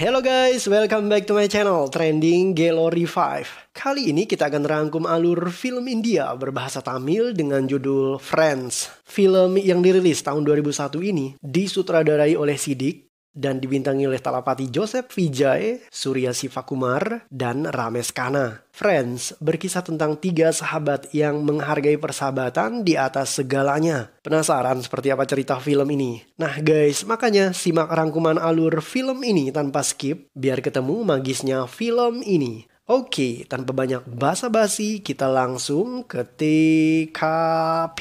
Hello guys, welcome back to my channel Trending Gallery 5 Kali ini kita akan rangkum alur film India berbahasa Tamil dengan judul Friends Film yang dirilis tahun 2001 ini disutradarai oleh Sidik dan dibintangi oleh Talapati Joseph Vijay, Surya Sivakumar, dan Rames Kana. Friends berkisah tentang tiga sahabat yang menghargai persahabatan di atas segalanya. Penasaran seperti apa cerita film ini? Nah guys, makanya simak rangkuman alur film ini tanpa skip biar ketemu magisnya film ini. Oke, tanpa banyak basa-basi, kita langsung ke TKP.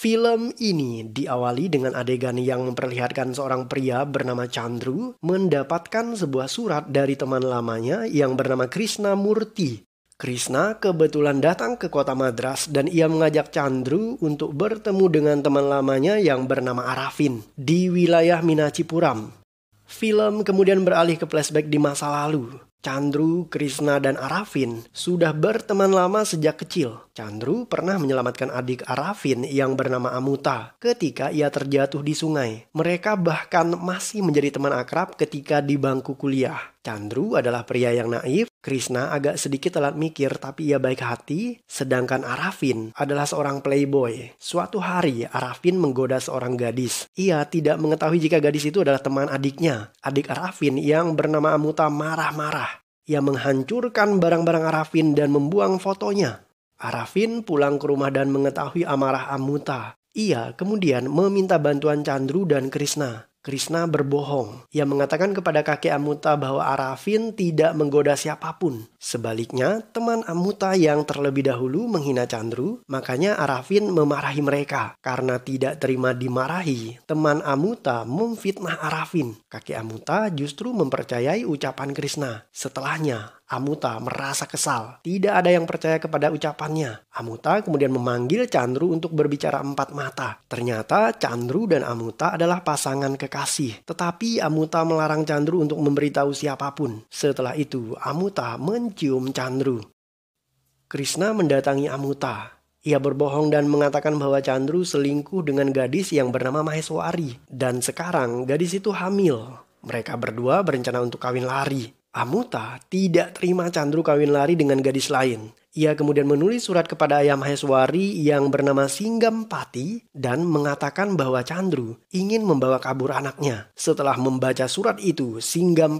Film ini diawali dengan adegan yang memperlihatkan seorang pria bernama Chandru mendapatkan sebuah surat dari teman lamanya yang bernama Krishna Murti. Krishna kebetulan datang ke kota Madras dan ia mengajak Chandru untuk bertemu dengan teman lamanya yang bernama Arafin di wilayah Minacipuram. Film kemudian beralih ke flashback di masa lalu Chandru, Krishna, dan Arafin sudah berteman lama sejak kecil. Chandru pernah menyelamatkan adik Arafin yang bernama Amuta ketika ia terjatuh di sungai. Mereka bahkan masih menjadi teman akrab ketika di bangku kuliah. Chandru adalah pria yang naif, Krishna agak sedikit telat mikir tapi ia baik hati, sedangkan Arafin adalah seorang playboy. Suatu hari Arafin menggoda seorang gadis. Ia tidak mengetahui jika gadis itu adalah teman adiknya. Adik Arafin yang bernama Amuta marah-marah ia menghancurkan barang-barang Arafin dan membuang fotonya. Arafin pulang ke rumah dan mengetahui amarah Amuta. Ia kemudian meminta bantuan Chandru dan Krishna. Krishna berbohong. Ia mengatakan kepada kakek Amuta bahwa Arafin tidak menggoda siapapun. Sebaliknya, teman Amuta yang terlebih dahulu menghina Chandru, makanya Arafin memarahi mereka. Karena tidak terima dimarahi, teman Amuta memfitnah Arafin. Kakek Amuta justru mempercayai ucapan Krishna. Setelahnya, Amuta merasa kesal. Tidak ada yang percaya kepada ucapannya. Amuta kemudian memanggil Chandru untuk berbicara empat mata. Ternyata Chandru dan Amuta adalah pasangan kekasih. Tetapi Amuta melarang Chandru untuk memberitahu siapapun. Setelah itu, Amuta mencium Chandru. Krishna mendatangi Amuta. Ia berbohong dan mengatakan bahwa Chandru selingkuh dengan gadis yang bernama Maheswari. Dan sekarang gadis itu hamil. Mereka berdua berencana untuk kawin lari. Amuta tidak terima Chandru kawin lari dengan gadis lain. Ia kemudian menulis surat kepada Ayah Maheswari yang bernama Pati dan mengatakan bahwa Chandru ingin membawa kabur anaknya. Setelah membaca surat itu,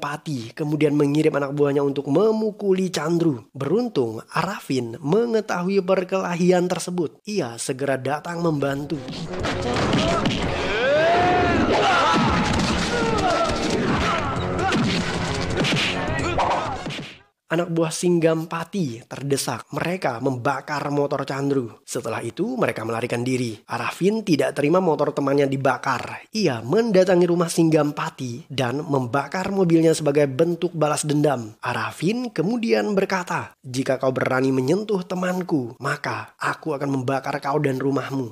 Pati kemudian mengirim anak buahnya untuk memukuli Chandru. Beruntung, Arafin mengetahui perkelahian tersebut. Ia segera datang membantu. Anak buah Singgam Pati terdesak. Mereka membakar motor Chandru. Setelah itu, mereka melarikan diri. Arafin tidak terima motor temannya dibakar. Ia mendatangi rumah Singgam Pati dan membakar mobilnya sebagai bentuk balas dendam. Arafin kemudian berkata, "Jika kau berani menyentuh temanku, maka aku akan membakar kau dan rumahmu."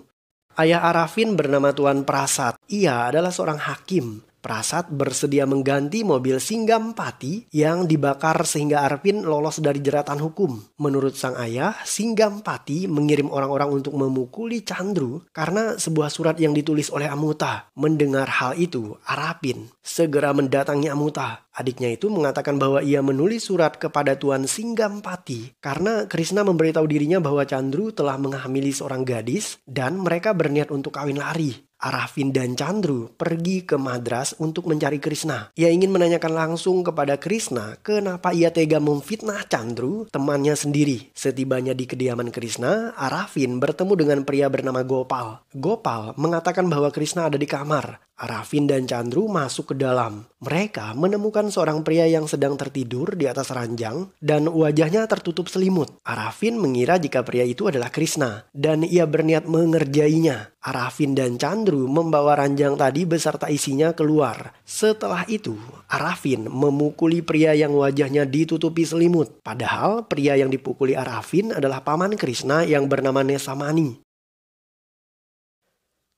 Ayah Arafin bernama Tuan Prasad. Ia adalah seorang hakim Prasat bersedia mengganti mobil Singgam Pati yang dibakar sehingga Arvin lolos dari jeratan hukum. Menurut sang ayah, Singgam Pati mengirim orang-orang untuk memukuli Chandru karena sebuah surat yang ditulis oleh Amuta. Mendengar hal itu, Arapin segera mendatangi Amuta. Adiknya itu mengatakan bahwa ia menulis surat kepada Tuan Singgam Pati karena Krishna memberitahu dirinya bahwa Chandru telah menghamili seorang gadis dan mereka berniat untuk kawin lari. Arafin dan Chandru pergi ke Madras untuk mencari Krishna. Ia ingin menanyakan langsung kepada Krishna kenapa ia tega memfitnah Chandru, temannya sendiri. Setibanya di kediaman Krishna, Arafin bertemu dengan pria bernama Gopal. Gopal mengatakan bahwa Krishna ada di kamar. Arafin dan Chandru masuk ke dalam. Mereka menemukan seorang pria yang sedang tertidur di atas ranjang dan wajahnya tertutup selimut. Arafin mengira jika pria itu adalah Krishna dan ia berniat mengerjainya. Arafin dan Chandru membawa ranjang tadi beserta isinya keluar. Setelah itu, Arafin memukuli pria yang wajahnya ditutupi selimut. Padahal pria yang dipukuli Arafin adalah paman Krishna yang bernama Nesamani.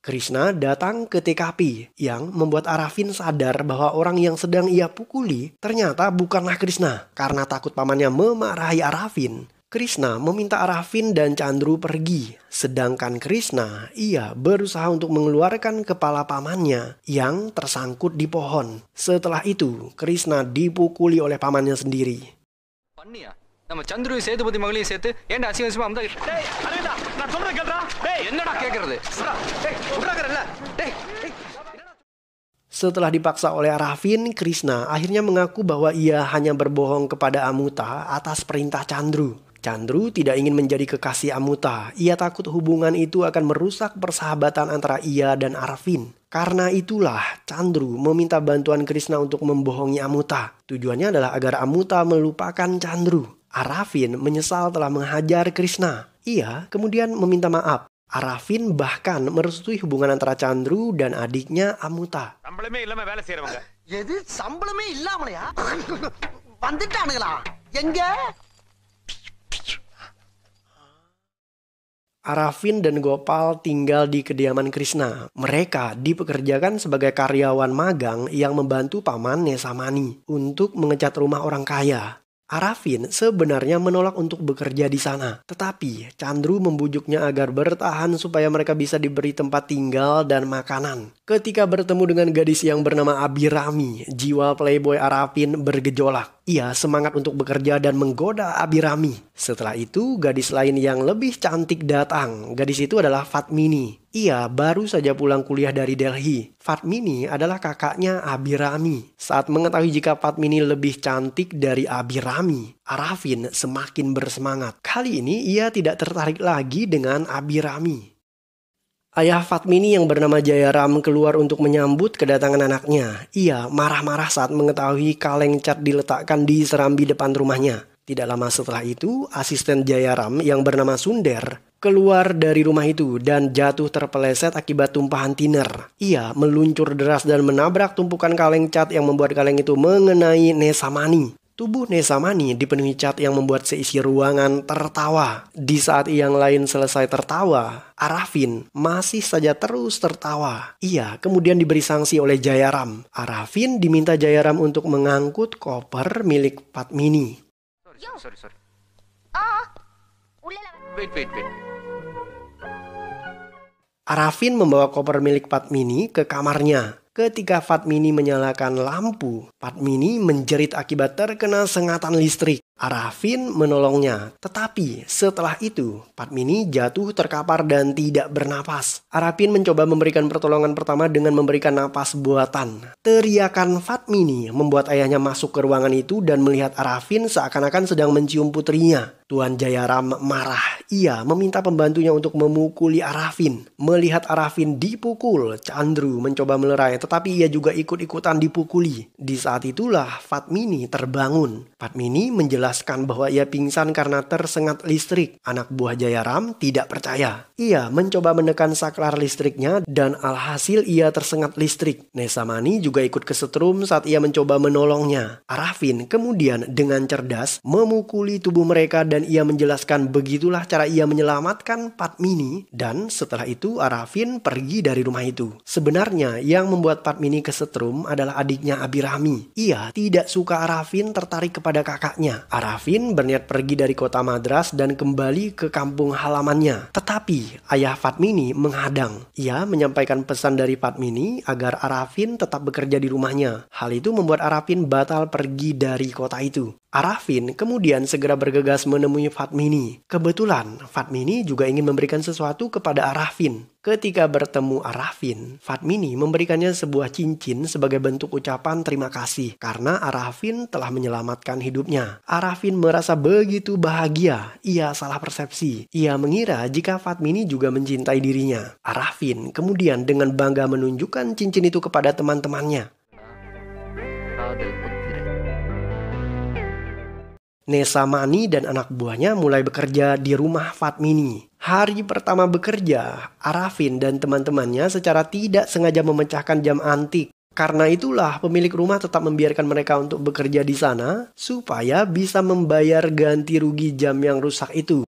Krishna datang ke TKP yang membuat Arafin sadar bahwa orang yang sedang ia pukuli ternyata bukanlah Krishna. Karena takut pamannya memarahi Arafin, Krishna meminta Arafin dan Chandru pergi. Sedangkan Krishna, ia berusaha untuk mengeluarkan kepala pamannya yang tersangkut di pohon. Setelah itu, Krishna dipukuli oleh pamannya sendiri. ya? nama Chandru setelah dipaksa oleh Aravin, Krishna akhirnya mengaku bahwa ia hanya berbohong kepada Amuta atas perintah Chandru. Chandru tidak ingin menjadi kekasih Amuta. Ia takut hubungan itu akan merusak persahabatan antara ia dan Arvin. Karena itulah, Chandru meminta bantuan Krishna untuk membohongi Amuta. Tujuannya adalah agar Amuta melupakan Chandru. Arafin menyesal telah menghajar Krishna. Ia kemudian meminta maaf. Arafin bahkan merestui hubungan antara Chandru dan adiknya Amuta. Arafin dan Gopal tinggal di kediaman Krishna. Mereka dipekerjakan sebagai karyawan magang yang membantu paman Nesamani untuk mengecat rumah orang kaya. Arafin sebenarnya menolak untuk bekerja di sana. Tetapi Chandru membujuknya agar bertahan supaya mereka bisa diberi tempat tinggal dan makanan. Ketika bertemu dengan gadis yang bernama Abirami, jiwa playboy Arafin bergejolak. Ia semangat untuk bekerja dan menggoda Abirami. Setelah itu, gadis lain yang lebih cantik datang. Gadis itu adalah Fatmini. Ia baru saja pulang kuliah dari Delhi. Fatmini adalah kakaknya Abirami. Saat mengetahui jika Fatmini lebih cantik dari Abirami, Arafin semakin bersemangat. Kali ini ia tidak tertarik lagi dengan Abirami. Ayah Fatmini yang bernama Jayaram keluar untuk menyambut kedatangan anaknya. Ia marah-marah saat mengetahui kaleng cat diletakkan di serambi depan rumahnya. Tidak lama setelah itu, asisten Jayaram yang bernama Sunder keluar dari rumah itu dan jatuh terpeleset akibat tumpahan tiner. Ia meluncur deras dan menabrak tumpukan kaleng cat yang membuat kaleng itu mengenai Nesamani. Tubuh Nesamani dipenuhi cat yang membuat seisi ruangan tertawa. Di saat yang lain selesai tertawa, Arafin masih saja terus tertawa. Ia kemudian diberi sanksi oleh Jayaram. Arafin diminta Jayaram untuk mengangkut koper milik Patmini. Sorry, sorry, sorry. Oh, ah. Arafin membawa koper milik Patmini ke kamarnya. Ketika Fatmini menyalakan lampu, Fatmini menjerit akibat terkena sengatan listrik. Arafin menolongnya, tetapi setelah itu Padmini jatuh terkapar dan tidak bernapas. Arafin mencoba memberikan pertolongan pertama dengan memberikan napas buatan. Teriakan Fatmini membuat ayahnya masuk ke ruangan itu dan melihat Arafin seakan-akan sedang mencium putrinya. Tuan Jayaram marah. Ia meminta pembantunya untuk memukuli Arafin. Melihat Arafin dipukul, Chandru mencoba melerai tetapi ia juga ikut-ikutan dipukuli. Di saat itulah Fatmini terbangun. Fatmini menjelaskan menjelaskan bahwa ia pingsan karena tersengat listrik. Anak buah Jayaram tidak percaya. Ia mencoba menekan saklar listriknya dan alhasil ia tersengat listrik. Nesamani juga ikut kesetrum saat ia mencoba menolongnya. Arafin kemudian dengan cerdas memukuli tubuh mereka dan ia menjelaskan begitulah cara ia menyelamatkan Patmini. dan setelah itu Arafin pergi dari rumah itu. Sebenarnya yang membuat Patmini kesetrum adalah adiknya Abirami. Ia tidak suka Arafin tertarik kepada kakaknya. Arafin berniat pergi dari kota Madras dan kembali ke kampung halamannya. Tetapi ayah Fatmini menghadang. Ia menyampaikan pesan dari Fatmini agar Arafin tetap bekerja di rumahnya. Hal itu membuat Arafin batal pergi dari kota itu. Arafin kemudian segera bergegas menemui Fatmini. Kebetulan Fatmini juga ingin memberikan sesuatu kepada Arafin. Ketika bertemu Arafin, Fatmini memberikannya sebuah cincin sebagai bentuk ucapan terima kasih karena Arafin telah menyelamatkan hidupnya. Arafin merasa begitu bahagia, ia salah persepsi. Ia mengira jika Fatmini juga mencintai dirinya. Arafin kemudian dengan bangga menunjukkan cincin itu kepada teman-temannya. Nesamani dan anak buahnya mulai bekerja di rumah Fatmini. Hari pertama bekerja, Arafin dan teman-temannya secara tidak sengaja memecahkan jam antik. Karena itulah pemilik rumah tetap membiarkan mereka untuk bekerja di sana supaya bisa membayar ganti rugi jam yang rusak itu.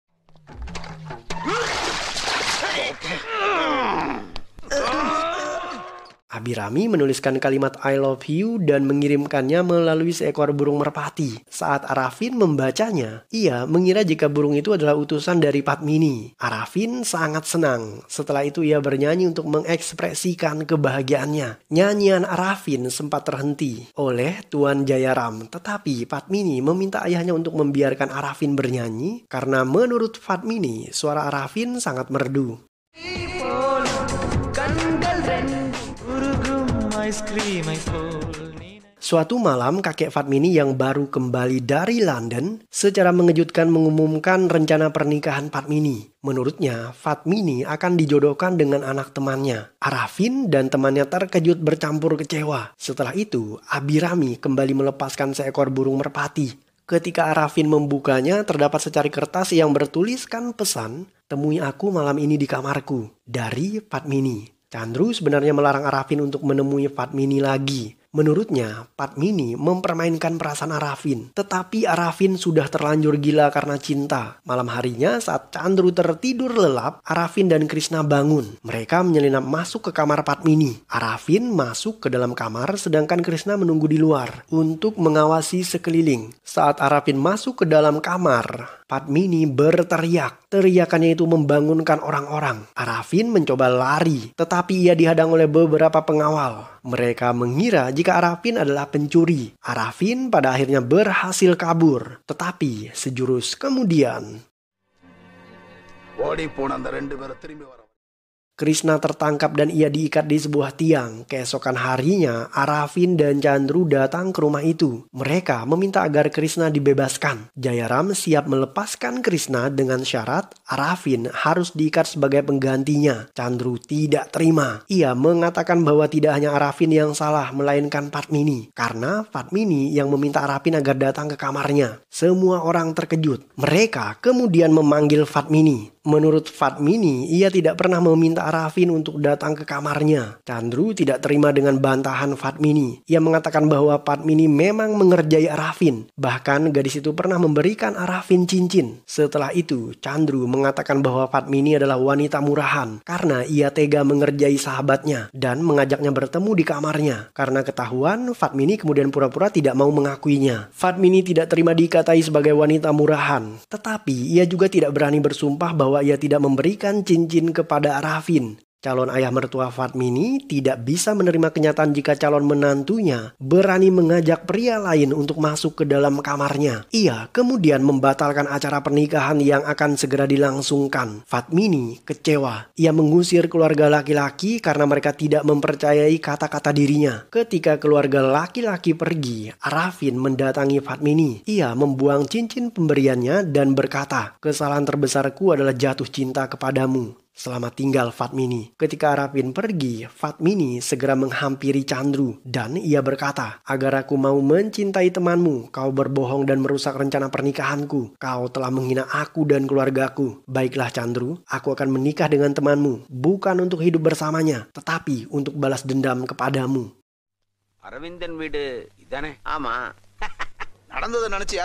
Abirami menuliskan kalimat I love you dan mengirimkannya melalui seekor burung merpati. Saat Arafin membacanya, ia mengira jika burung itu adalah utusan dari Padmini. Arafin sangat senang. Setelah itu ia bernyanyi untuk mengekspresikan kebahagiaannya. Nyanyian Arafin sempat terhenti oleh Tuan Jayaram, tetapi Padmini meminta ayahnya untuk membiarkan Arafin bernyanyi karena menurut Padmini suara Arafin sangat merdu. Suatu malam, kakek Fatmini yang baru kembali dari London secara mengejutkan mengumumkan rencana pernikahan Fatmini. Menurutnya, Fatmini akan dijodohkan dengan anak temannya, Arafin, dan temannya terkejut bercampur kecewa. Setelah itu, Abirami kembali melepaskan seekor burung merpati. Ketika Arafin membukanya, terdapat secari kertas yang bertuliskan pesan, Temui aku malam ini di kamarku, dari Fatmini. Chandru sebenarnya melarang Arafin untuk menemui Padmini lagi. Menurutnya, Padmini mempermainkan perasaan Arafin. Tetapi Arafin sudah terlanjur gila karena cinta. Malam harinya saat Chandru tertidur lelap, Arafin dan Krishna bangun. Mereka menyelinap masuk ke kamar Padmini. Arafin masuk ke dalam kamar sedangkan Krishna menunggu di luar untuk mengawasi sekeliling. Saat Arafin masuk ke dalam kamar, mini berteriak. Teriakannya itu membangunkan orang-orang. Arafin mencoba lari, tetapi ia dihadang oleh beberapa pengawal. Mereka mengira jika Arafin adalah pencuri. Arafin pada akhirnya berhasil kabur, tetapi sejurus kemudian. Krishna tertangkap dan ia diikat di sebuah tiang. Keesokan harinya, Arafin dan Chandru datang ke rumah itu. Mereka meminta agar Krishna dibebaskan. Jayaram siap melepaskan Krishna dengan syarat Arafin harus diikat sebagai penggantinya. Chandru tidak terima. Ia mengatakan bahwa tidak hanya Arafin yang salah, melainkan Fatmini. Karena Fatmini yang meminta Arafin agar datang ke kamarnya. Semua orang terkejut. Mereka kemudian memanggil Fatmini. Menurut Fatmini, ia tidak pernah meminta Arafin untuk datang ke kamarnya. Chandru tidak terima dengan bantahan Fatmini. Ia mengatakan bahwa Fatmini memang mengerjai Arafin. Bahkan gadis itu pernah memberikan Arafin cincin. Setelah itu, Chandru mengatakan bahwa Fatmini adalah wanita murahan karena ia tega mengerjai sahabatnya dan mengajaknya bertemu di kamarnya. Karena ketahuan, Fatmini kemudian pura-pura tidak mau mengakuinya. Fatmini tidak terima dikatai sebagai wanita murahan. Tetapi, ia juga tidak berani bersumpah bahwa bahwa ia tidak memberikan cincin kepada Arafin Calon ayah mertua Fatmini tidak bisa menerima kenyataan jika calon menantunya berani mengajak pria lain untuk masuk ke dalam kamarnya. Ia kemudian membatalkan acara pernikahan yang akan segera dilangsungkan. Fatmini kecewa. Ia mengusir keluarga laki-laki karena mereka tidak mempercayai kata-kata dirinya. Ketika keluarga laki-laki pergi, Arafin mendatangi Fatmini. Ia membuang cincin pemberiannya dan berkata, "Kesalahan terbesarku adalah jatuh cinta kepadamu." selama tinggal Fatmini. Ketika Rapin pergi, Fatmini segera menghampiri Chandru dan ia berkata, Agar aku mau mencintai temanmu, kau berbohong dan merusak rencana pernikahanku. Kau telah menghina aku dan keluargaku. Baiklah Chandru, aku akan menikah dengan temanmu, bukan untuk hidup bersamanya, tetapi untuk balas dendam kepadamu. Aravindan வீடு இதானே ஆமா நினைச்சு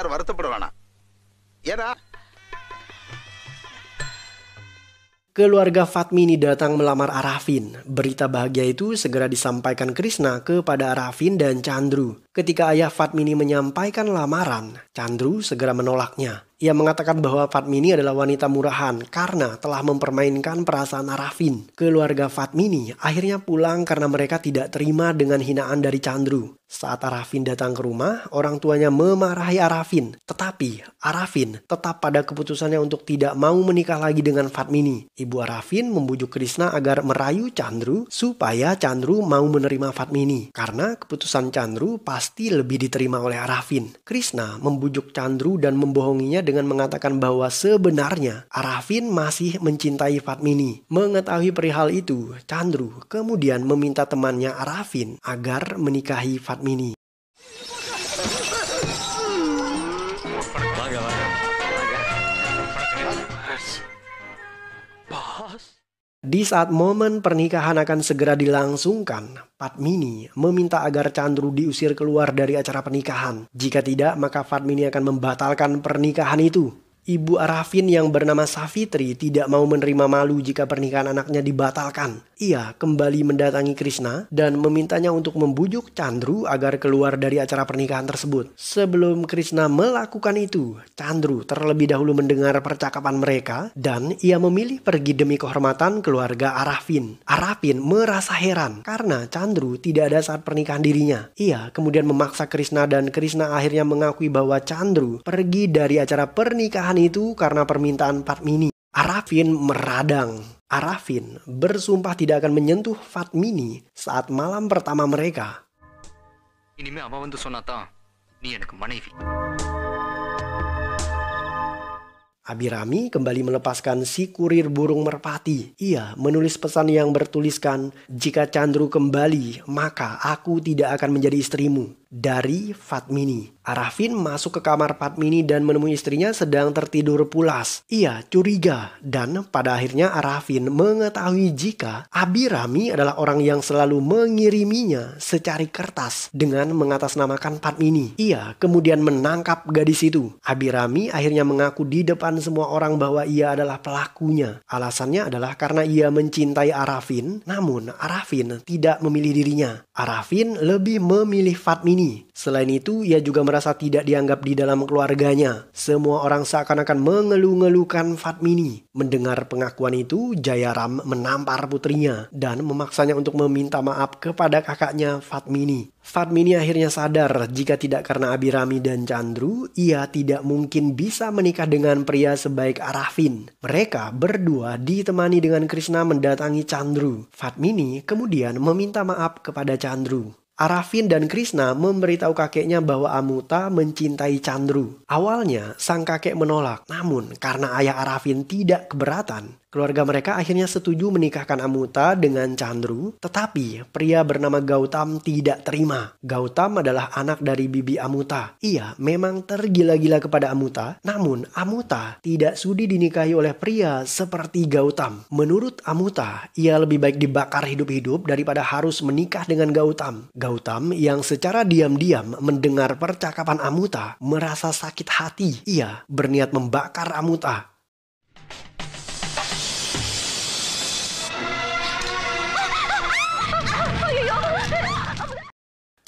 Keluarga Fatmi ini datang melamar Arafin. Berita bahagia itu segera disampaikan Krishna kepada Arafin dan Chandru. Ketika ayah Fatmini menyampaikan lamaran, Chandru segera menolaknya. Ia mengatakan bahwa Fatmini adalah wanita murahan karena telah mempermainkan perasaan Arafin. Keluarga Fatmini akhirnya pulang karena mereka tidak terima dengan hinaan dari Chandru. Saat Arafin datang ke rumah, orang tuanya memarahi Arafin. Tetapi Arafin tetap pada keputusannya untuk tidak mau menikah lagi dengan Fatmini. Ibu Arafin membujuk Krishna agar merayu Chandru supaya Chandru mau menerima Fatmini. Karena keputusan Chandru pasti pasti lebih diterima oleh Arafin. Krishna membujuk Chandru dan membohonginya dengan mengatakan bahwa sebenarnya Arafin masih mencintai Fatmini. Mengetahui perihal itu, Chandru kemudian meminta temannya Arafin agar menikahi Fatmini. Di saat momen pernikahan akan segera dilangsungkan, Fatmini meminta agar Chandru diusir keluar dari acara pernikahan. Jika tidak, maka Fatmini akan membatalkan pernikahan itu. Ibu Arafin yang bernama Safitri tidak mau menerima malu jika pernikahan anaknya dibatalkan. Ia kembali mendatangi Krishna dan memintanya untuk membujuk Chandru agar keluar dari acara pernikahan tersebut. Sebelum Krishna melakukan itu, Chandru terlebih dahulu mendengar percakapan mereka dan ia memilih pergi demi kehormatan keluarga Arafin. Arafin merasa heran karena Chandru tidak ada saat pernikahan dirinya. Ia kemudian memaksa Krishna dan Krishna akhirnya mengakui bahwa Chandru pergi dari acara pernikahan Permintaan itu karena permintaan Fatmini, Arafin meradang. Arafin bersumpah tidak akan menyentuh Fatmini saat malam pertama mereka. Ini Abirami kembali melepaskan si kurir burung merpati. Ia menulis pesan yang bertuliskan, "Jika Chandru kembali, maka aku tidak akan menjadi istrimu." dari Fatmini. Arafin masuk ke kamar Fatmini dan menemui istrinya sedang tertidur pulas. Ia curiga dan pada akhirnya Arafin mengetahui jika Abirami adalah orang yang selalu mengiriminya secari kertas dengan mengatasnamakan Fatmini. Ia kemudian menangkap gadis itu. Abirami akhirnya mengaku di depan semua orang bahwa ia adalah pelakunya. Alasannya adalah karena ia mencintai Arafin, namun Arafin tidak memilih dirinya. Arafin lebih memilih Fatmini ini. Selain itu, ia juga merasa tidak dianggap di dalam keluarganya. Semua orang seakan-akan mengeluh-ngeluhkan Fatmini. Mendengar pengakuan itu, Jayaram menampar putrinya dan memaksanya untuk meminta maaf kepada kakaknya Fatmini. Fatmini akhirnya sadar jika tidak karena Abirami dan Chandru, ia tidak mungkin bisa menikah dengan pria sebaik Arafin. Mereka berdua ditemani dengan Krishna mendatangi Chandru. Fatmini kemudian meminta maaf kepada Chandru. Arafin dan Krishna memberitahu kakeknya bahwa Amuta mencintai Chandru. Awalnya, sang kakek menolak. Namun, karena ayah Arafin tidak keberatan, Keluarga mereka akhirnya setuju menikahkan Amuta dengan Chandru, tetapi pria bernama Gautam tidak terima. Gautam adalah anak dari bibi Amuta. Ia memang tergila-gila kepada Amuta, namun Amuta tidak sudi dinikahi oleh pria seperti Gautam. Menurut Amuta, ia lebih baik dibakar hidup-hidup daripada harus menikah dengan Gautam. Gautam yang secara diam-diam mendengar percakapan Amuta merasa sakit hati. Ia berniat membakar Amuta.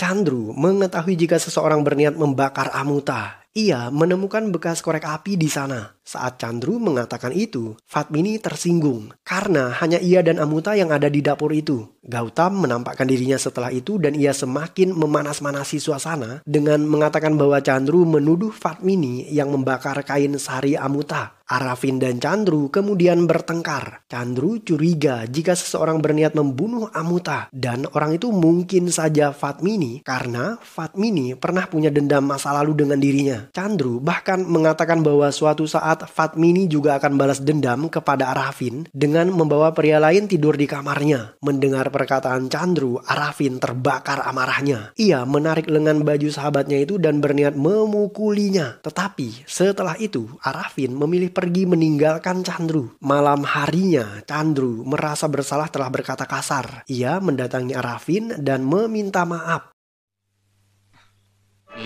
Chandru mengetahui jika seseorang berniat membakar Amuta. Ia menemukan bekas korek api di sana. Saat Chandru mengatakan itu, Fatmini tersinggung karena hanya ia dan Amuta yang ada di dapur itu. Gautam menampakkan dirinya setelah itu dan ia semakin memanas-manasi suasana dengan mengatakan bahwa Chandru menuduh Fatmini yang membakar kain sari Amuta. Arafin dan Chandru kemudian bertengkar. Chandru curiga jika seseorang berniat membunuh Amuta dan orang itu mungkin saja Fatmini karena Fatmini pernah punya dendam masa lalu dengan dirinya. Chandru bahkan mengatakan bahwa suatu saat Fatmini juga akan balas dendam kepada Arafin dengan membawa pria lain tidur di kamarnya. Mendengar perkataan Chandru, Arafin terbakar amarahnya. Ia menarik lengan baju sahabatnya itu dan berniat memukulinya. Tetapi setelah itu, Arafin memilih pergi meninggalkan Chandru. Malam harinya, Chandru merasa bersalah telah berkata kasar. Ia mendatangi Arafin dan meminta maaf.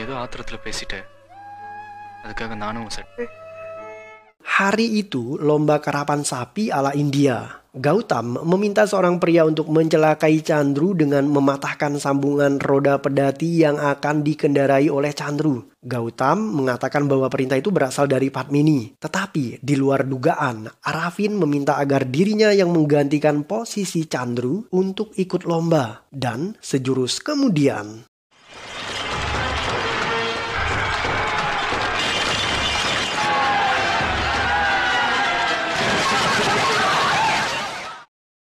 ஏதோ ஆத்திரத்தில் பேசிட்ட அதுக்காக நானும் சட்டு Hari itu, lomba karapan sapi ala India. Gautam meminta seorang pria untuk mencelakai Chandru dengan mematahkan sambungan roda pedati yang akan dikendarai oleh Chandru. Gautam mengatakan bahwa perintah itu berasal dari Padmini. Tetapi di luar dugaan, Arafin meminta agar dirinya yang menggantikan posisi Chandru untuk ikut lomba. Dan sejurus kemudian,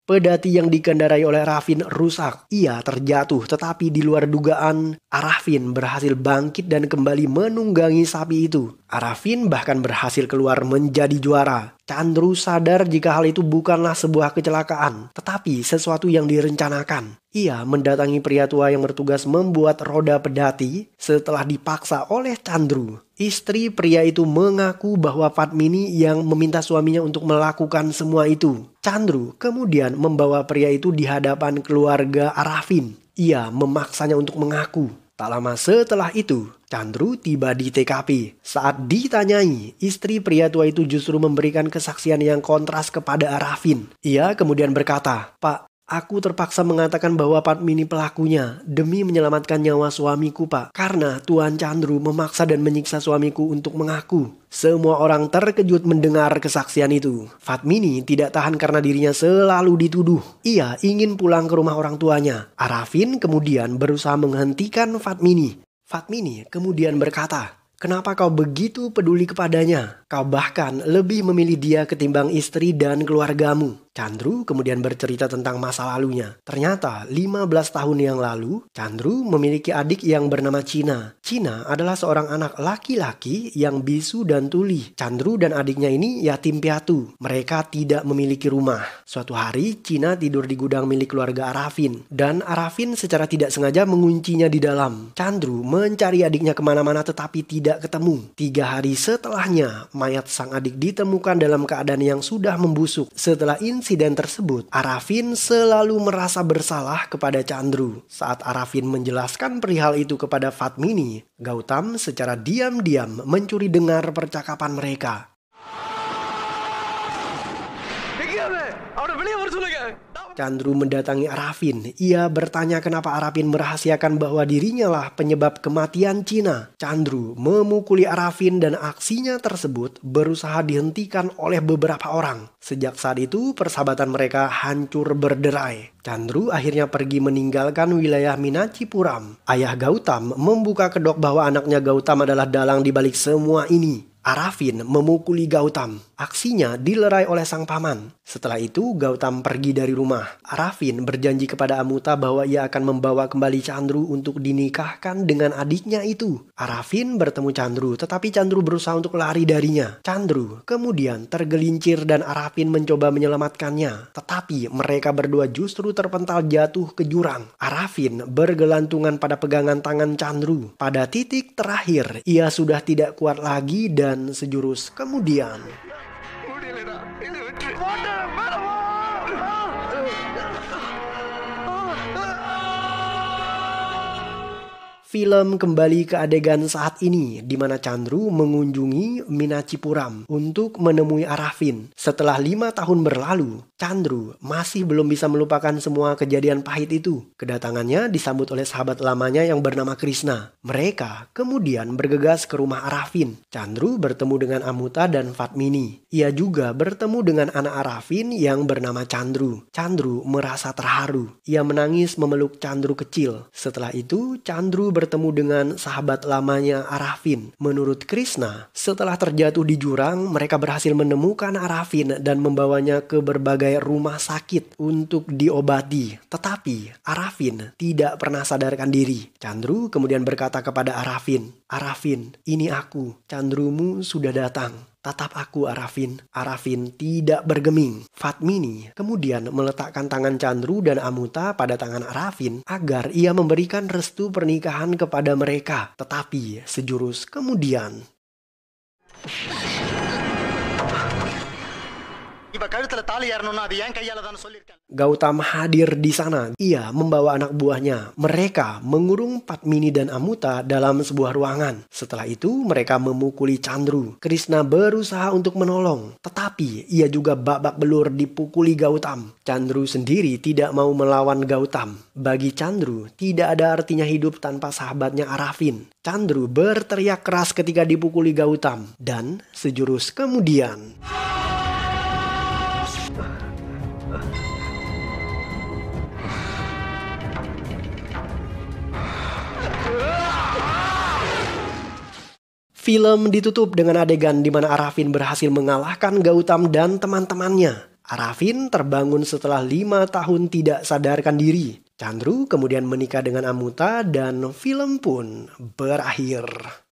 Pedati yang dikendarai oleh Rafin rusak. Ia terjatuh tetapi di luar dugaan Arafin berhasil bangkit dan kembali menunggangi sapi itu. Arafin bahkan berhasil keluar menjadi juara. Chandru sadar jika hal itu bukanlah sebuah kecelakaan, tetapi sesuatu yang direncanakan. Ia mendatangi pria tua yang bertugas membuat roda pedati setelah dipaksa oleh Chandru. Istri pria itu mengaku bahwa Fatmini yang meminta suaminya untuk melakukan semua itu. Chandru kemudian membawa pria itu di hadapan keluarga Arafin. Ia memaksanya untuk mengaku. Tak lama setelah itu, Chandru tiba di TKP. Saat ditanyai, istri pria tua itu justru memberikan kesaksian yang kontras kepada Arafin. Ia kemudian berkata, Pak, Aku terpaksa mengatakan bahwa Padmini pelakunya demi menyelamatkan nyawa suamiku, Pak. Karena Tuan Chandru memaksa dan menyiksa suamiku untuk mengaku. Semua orang terkejut mendengar kesaksian itu. Fatmini tidak tahan karena dirinya selalu dituduh. Ia ingin pulang ke rumah orang tuanya. Arafin kemudian berusaha menghentikan Fatmini. Fatmini kemudian berkata, "Kenapa kau begitu peduli kepadanya? Kau bahkan lebih memilih dia ketimbang istri dan keluargamu. Chandru kemudian bercerita tentang masa lalunya. Ternyata 15 tahun yang lalu, Chandru memiliki adik yang bernama Cina. Cina adalah seorang anak laki-laki yang bisu dan tuli. Chandru dan adiknya ini yatim piatu. Mereka tidak memiliki rumah. Suatu hari, Cina tidur di gudang milik keluarga Arafin. Dan Arafin secara tidak sengaja menguncinya di dalam. Chandru mencari adiknya kemana-mana tetapi tidak ketemu. Tiga hari setelahnya, mayat sang adik ditemukan dalam keadaan yang sudah membusuk. Setelah insiden tersebut, Arafin selalu merasa bersalah kepada Chandru. Saat Arafin menjelaskan perihal itu kepada Fatmini, Gautam secara diam-diam mencuri dengar percakapan mereka. Chandru mendatangi Arafin. Ia bertanya kenapa Arafin merahasiakan bahwa dirinya lah penyebab kematian Cina. Chandru memukuli Arafin dan aksinya tersebut berusaha dihentikan oleh beberapa orang. Sejak saat itu persahabatan mereka hancur berderai. Chandru akhirnya pergi meninggalkan wilayah Minachipuram. Ayah Gautam membuka kedok bahwa anaknya Gautam adalah dalang di balik semua ini. Arafin memukuli Gautam. Aksinya dilerai oleh sang paman. Setelah itu, Gautam pergi dari rumah. Arafin berjanji kepada Amuta bahwa ia akan membawa kembali Chandru untuk dinikahkan dengan adiknya itu. Arafin bertemu Chandru, tetapi Chandru berusaha untuk lari darinya. Chandru kemudian tergelincir dan Arafin mencoba menyelamatkannya. Tetapi mereka berdua justru terpental jatuh ke jurang. Arafin bergelantungan pada pegangan tangan Chandru. Pada titik terakhir, ia sudah tidak kuat lagi dan dan sejurus kemudian. Modern. Film kembali ke adegan saat ini, di mana Chandru mengunjungi Minachipuram untuk menemui Arafin. Setelah lima tahun berlalu, Chandru masih belum bisa melupakan semua kejadian pahit itu. Kedatangannya disambut oleh sahabat lamanya yang bernama Krishna. Mereka kemudian bergegas ke rumah Arafin. Chandru bertemu dengan Amuta dan Fatmini. Ia juga bertemu dengan anak Arafin yang bernama Chandru. Chandru merasa terharu. Ia menangis memeluk Chandru kecil. Setelah itu, Chandru ber bertemu dengan sahabat lamanya Arafin. Menurut Krishna, setelah terjatuh di jurang, mereka berhasil menemukan Arafin dan membawanya ke berbagai rumah sakit untuk diobati. Tetapi Arafin tidak pernah sadarkan diri. Chandru kemudian berkata kepada Arafin, Arafin, ini aku, Chandrumu sudah datang. Tatap aku Arafin. Arafin tidak bergeming. Fatmini kemudian meletakkan tangan Chandru dan Amuta pada tangan Arafin agar ia memberikan restu pernikahan kepada mereka. Tetapi sejurus kemudian... Gautama Gautam hadir di sana. Ia membawa anak buahnya. Mereka mengurung Padmini dan Amuta dalam sebuah ruangan. Setelah itu mereka memukuli Chandru. Krishna berusaha untuk menolong. Tetapi ia juga babak belur dipukuli Gautam. Chandru sendiri tidak mau melawan Gautam. Bagi Chandru, tidak ada artinya hidup tanpa sahabatnya Arafin. Chandru berteriak keras ketika dipukuli Gautam. Dan sejurus kemudian... Film ditutup dengan adegan di mana Arafin berhasil mengalahkan Gautam dan teman-temannya. Arafin terbangun setelah lima tahun tidak sadarkan diri. Chandru kemudian menikah dengan Amuta dan film pun berakhir.